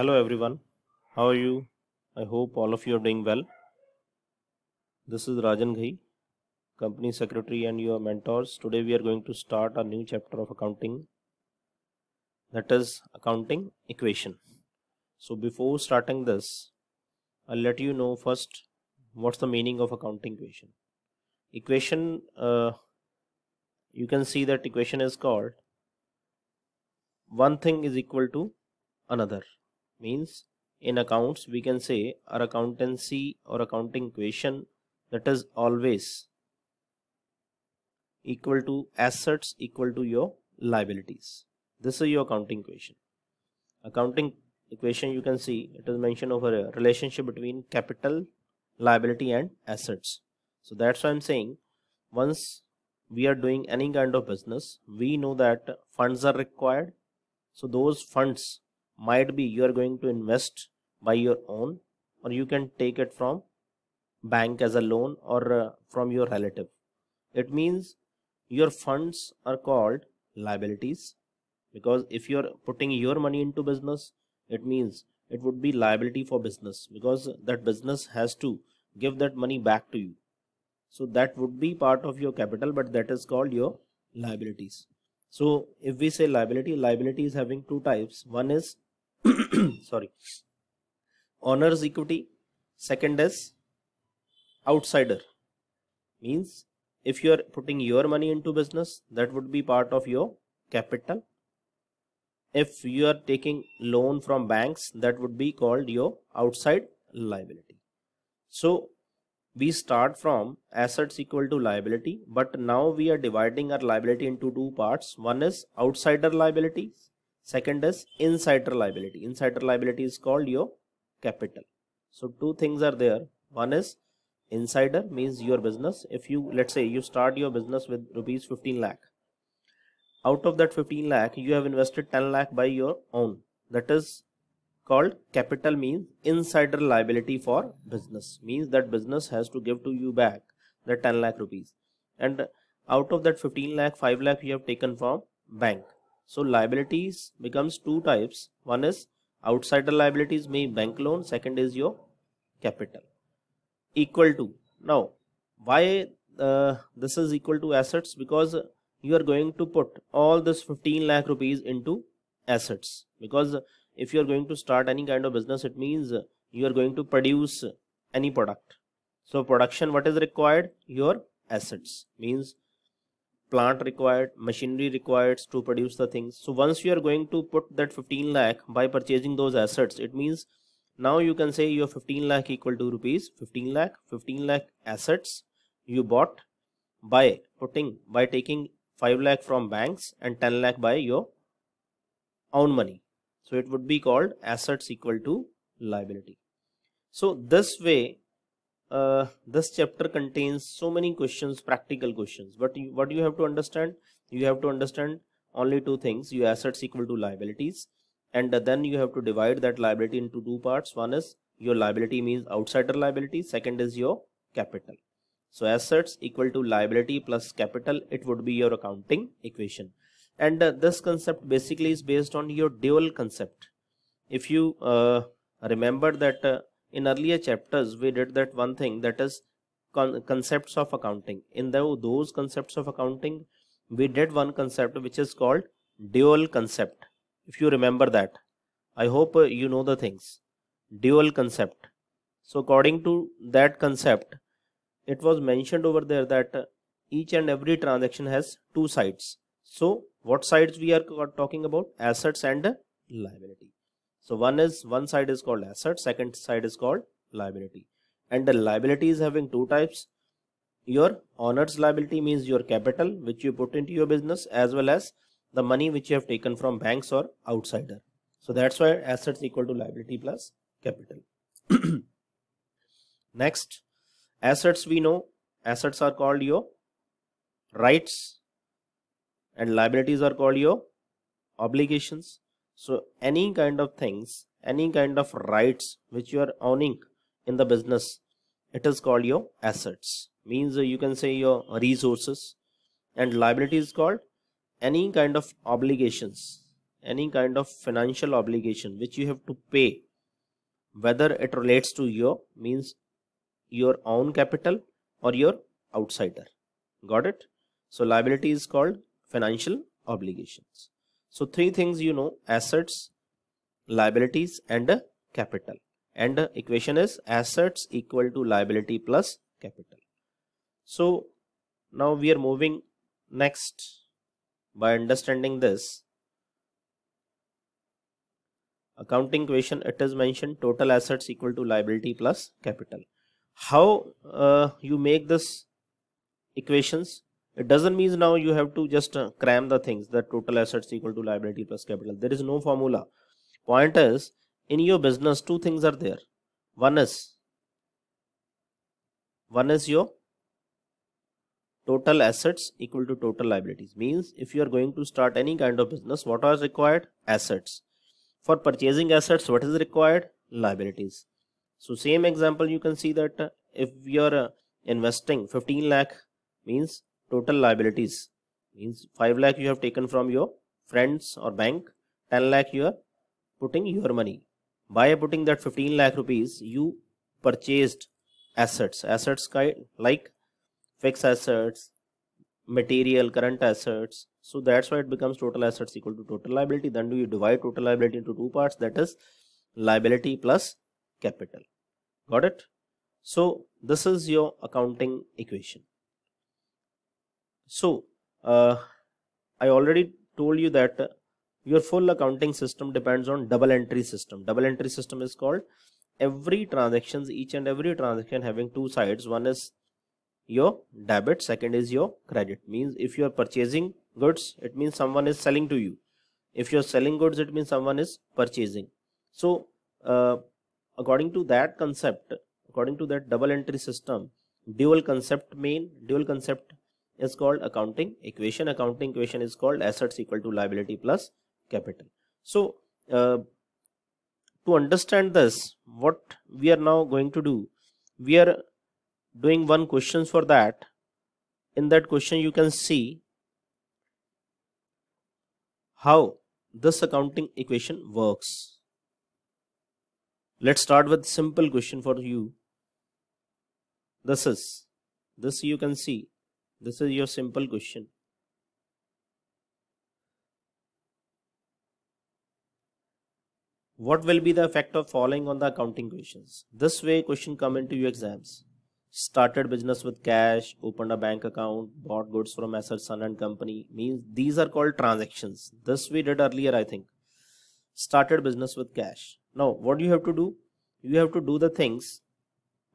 Hello everyone, how are you? I hope all of you are doing well. This is Rajan Ghai, company secretary and your mentors. Today we are going to start a new chapter of accounting that is accounting equation. So before starting this, I'll let you know first what's the meaning of accounting equation. Equation, uh, you can see that equation is called one thing is equal to another means in accounts we can say our accountancy or accounting equation that is always equal to assets equal to your liabilities this is your accounting equation accounting equation you can see it is mentioned over a relationship between capital liability and assets so that's why i'm saying once we are doing any kind of business we know that funds are required so those funds might be you are going to invest by your own or you can take it from bank as a loan or uh, from your relative it means your funds are called liabilities because if you are putting your money into business it means it would be liability for business because that business has to give that money back to you so that would be part of your capital but that is called your liabilities so if we say liability liability is having two types one is sorry owners' equity second is outsider means if you are putting your money into business that would be part of your capital if you are taking loan from banks that would be called your outside liability so we start from assets equal to liability but now we are dividing our liability into two parts one is outsider liabilities Second is insider liability. Insider liability is called your capital. So two things are there. One is insider means your business. If you let's say you start your business with rupees 15 lakh. Out of that 15 lakh, you have invested 10 lakh by your own. That is called capital means insider liability for business. Means that business has to give to you back the 10 lakh rupees. And out of that 15 lakh, 5 lakh you have taken from bank so liabilities becomes two types. One is outsider liabilities, may bank loan. Second is your capital equal to. Now, why uh, this is equal to assets? Because you are going to put all this 15 lakh rupees into assets. Because if you are going to start any kind of business, it means you are going to produce any product. So production, what is required? Your assets means plant required machinery required to produce the things so once you are going to put that 15 lakh by purchasing those assets it means now you can say your 15 lakh equal to rupees 15 lakh 15 lakh assets you bought by putting by taking 5 lakh from banks and 10 lakh by your own money so it would be called assets equal to liability so this way uh, this chapter contains so many questions practical questions but you, what you have to understand you have to understand only two things your assets equal to liabilities and then you have to divide that liability into two parts one is your liability means outsider liability second is your capital so assets equal to liability plus capital it would be your accounting equation and uh, this concept basically is based on your dual concept if you uh, remember that uh, in earlier chapters we did that one thing that is con concepts of accounting in the, those concepts of accounting we did one concept which is called dual concept if you remember that i hope uh, you know the things dual concept so according to that concept it was mentioned over there that uh, each and every transaction has two sides so what sides we are talking about assets and uh, liability so one is one side is called asset, second side is called liability. And the liability is having two types. Your owners liability means your capital which you put into your business as well as the money which you have taken from banks or outsider. So that's why assets equal to liability plus capital. Next, assets we know assets are called your rights and liabilities are called your obligations so any kind of things any kind of rights which you are owning in the business it is called your assets means uh, you can say your resources and liability is called any kind of obligations any kind of financial obligation which you have to pay whether it relates to your means your own capital or your outsider got it so liability is called financial obligations so three things you know assets, liabilities and capital and the equation is assets equal to liability plus capital. So now we are moving next by understanding this accounting question it is mentioned total assets equal to liability plus capital. How uh, you make this equations it doesn't mean now you have to just uh, cram the things that total assets equal to liability plus capital there is no formula point is in your business two things are there one is one is your total assets equal to total liabilities means if you are going to start any kind of business what are required assets for purchasing assets what is required liabilities so same example you can see that uh, if you are uh, investing 15 lakh means total liabilities means 5 lakh you have taken from your friends or bank 10 lakh you are putting your money by putting that 15 lakh rupees you purchased assets assets like fixed assets material current assets so that's why it becomes total assets equal to total liability then do you divide total liability into two parts that is liability plus capital got it so this is your accounting equation so uh, i already told you that your full accounting system depends on double entry system double entry system is called every transactions each and every transaction having two sides one is your debit second is your credit means if you are purchasing goods it means someone is selling to you if you're selling goods it means someone is purchasing so uh, according to that concept according to that double entry system dual concept main dual concept is called accounting equation. Accounting equation is called assets equal to liability plus capital. So uh, to understand this, what we are now going to do, we are doing one question for that. In that question, you can see how this accounting equation works. Let's start with simple question for you. This is this you can see this is your simple question. What will be the effect of following on the accounting questions? This way question come into your exams. Started business with cash, opened a bank account, bought goods from Assert Son and Company. Means these are called transactions. This we did earlier, I think. Started business with cash. Now what you have to do? You have to do the things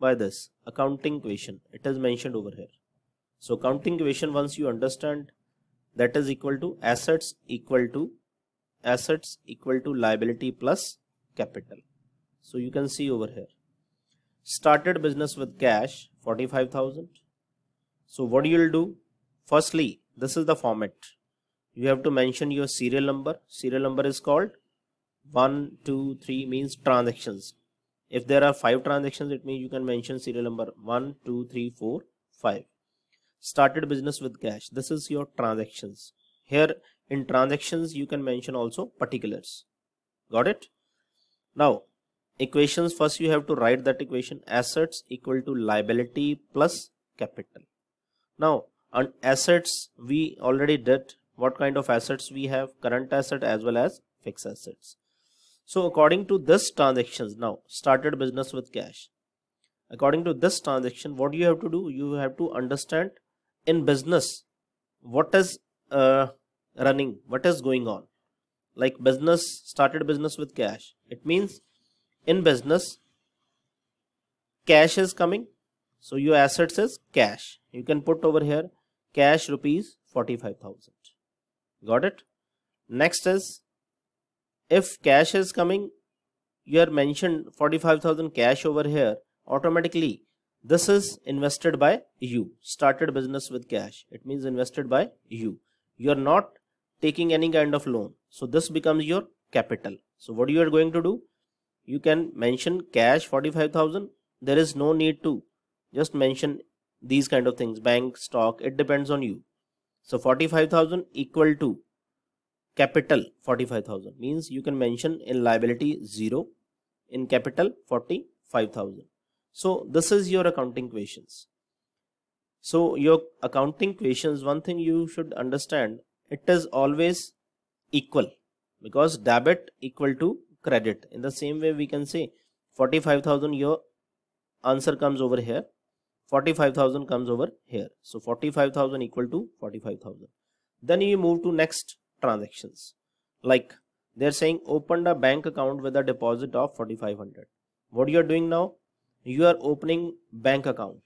by this accounting question. It is mentioned over here. So counting equation once you understand that is equal to assets equal to assets equal to liability plus capital. So you can see over here. Started business with cash 45,000. So what you will do? Firstly, this is the format. You have to mention your serial number. Serial number is called 1, 2, 3 means transactions. If there are 5 transactions, it means you can mention serial number 1, 2, 3, 4, 5 started business with cash this is your transactions here in transactions you can mention also particulars got it now equations first you have to write that equation assets equal to liability plus capital now on assets we already did what kind of assets we have current asset as well as fixed assets so according to this transactions now started business with cash according to this transaction what you have to do you have to understand in business what is uh, running what is going on like business started business with cash it means in business cash is coming so your assets is cash you can put over here cash rupees 45000 got it next is if cash is coming you are mentioned 45000 cash over here automatically this is invested by you started business with cash it means invested by you you are not taking any kind of loan so this becomes your capital so what you are going to do you can mention cash 45000 there is no need to just mention these kind of things bank stock it depends on you so 45000 equal to capital 45000 means you can mention in liability 0 in capital 45000 so this is your accounting questions. So your accounting questions, one thing you should understand, it is always equal because debit equal to credit. In the same way, we can say 45,000 your answer comes over here. 45,000 comes over here. So 45,000 equal to 45,000. Then you move to next transactions. Like they're saying opened a bank account with a deposit of 4500. What you're doing now? you are opening bank account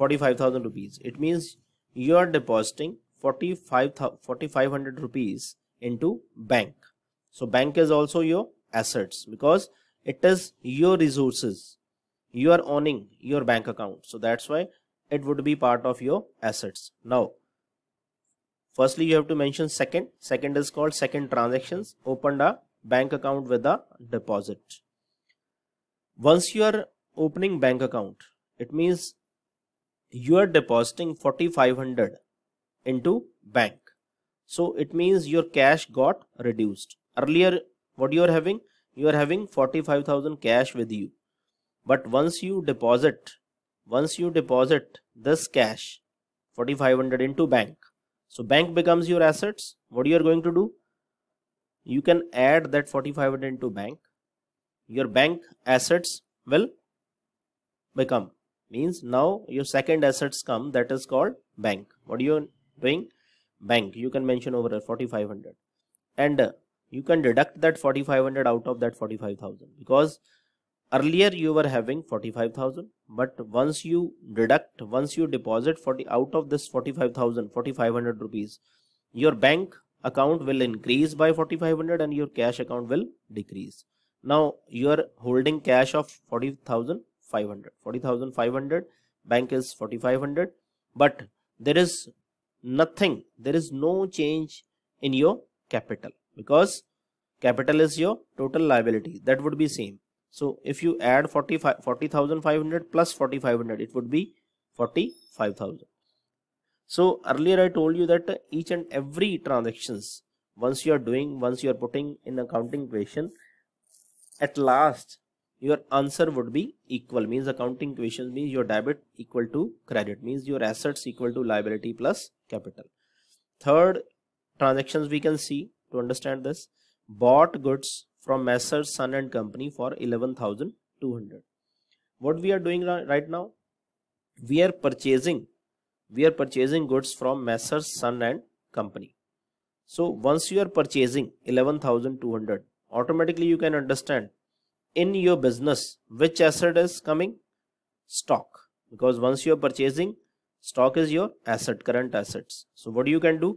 45000 rupees it means you are depositing 45 4500 rupees into bank so bank is also your assets because it is your resources you are owning your bank account so that's why it would be part of your assets now firstly you have to mention second second is called second transactions opened a bank account with a deposit once you are opening bank account it means you are depositing 4500 into bank so it means your cash got reduced earlier what you are having you are having 45000 cash with you but once you deposit once you deposit this cash 4500 into bank so bank becomes your assets what you are going to do you can add that 4500 into bank your bank assets will become means now your second assets come that is called bank what you doing bank you can mention over 4500 and uh, you can deduct that 4500 out of that 45000 because earlier you were having 45000 but once you deduct once you deposit 40 out of this 45000 4500 rupees your bank account will increase by 4500 and your cash account will decrease now you are holding cash of 40500 40500 bank is 4500 but there is nothing there is no change in your capital because capital is your total liability that would be same so if you add 45 40500 plus 4500 it would be 45000 so earlier i told you that each and every transactions once you are doing once you are putting in accounting equation at last your answer would be equal means accounting equations means your debit equal to credit means your assets equal to liability plus capital third transactions we can see to understand this bought goods from Messrs Sun and Company for 11,200. What we are doing right now? We are purchasing, we are purchasing goods from Messrs Sun and Company. So once you are purchasing 11,200, automatically you can understand in your business which asset is coming stock because once you are purchasing stock is your asset current assets so what you can do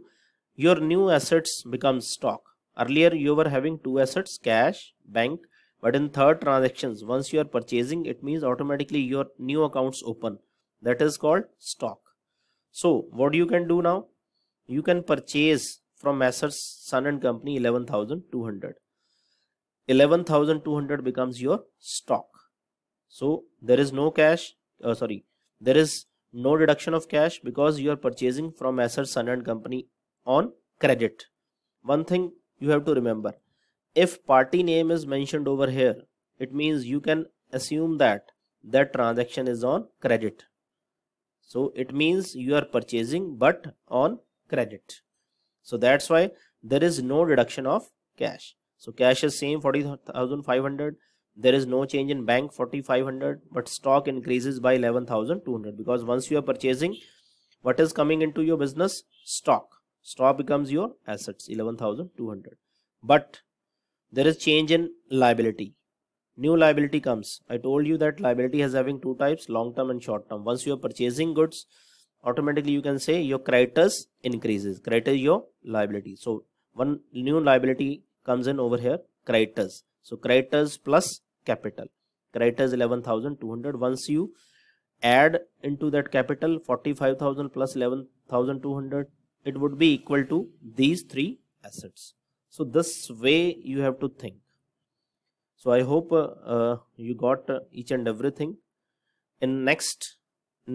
your new assets become stock earlier you were having two assets cash bank but in third transactions once you are purchasing it means automatically your new accounts open that is called stock so what you can do now you can purchase from assets sun and company 11200 11200 becomes your stock so there is no cash uh, sorry there is no deduction of cash because you are purchasing from Asser Sun and Company on credit. One thing you have to remember if party name is mentioned over here, it means you can assume that that transaction is on credit. So it means you are purchasing but on credit. So that's why there is no deduction of cash. So cash is same 40,500. There is no change in bank 4,500 but stock increases by 11,200 because once you are purchasing what is coming into your business stock. Stock becomes your assets 11,200 but there is change in liability. New liability comes. I told you that liability has having two types long term and short term. Once you are purchasing goods automatically you can say your creditors increases is your liability so one new liability comes in over here creditors so creditors plus capital creditors 11200 once you add into that capital 45000 plus 11200 it would be equal to these three assets so this way you have to think so i hope uh, uh, you got uh, each and everything in next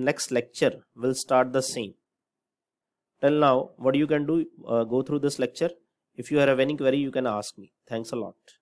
next lecture we'll start the same till now what you can do uh, go through this lecture if you have any query, you can ask me. Thanks a lot.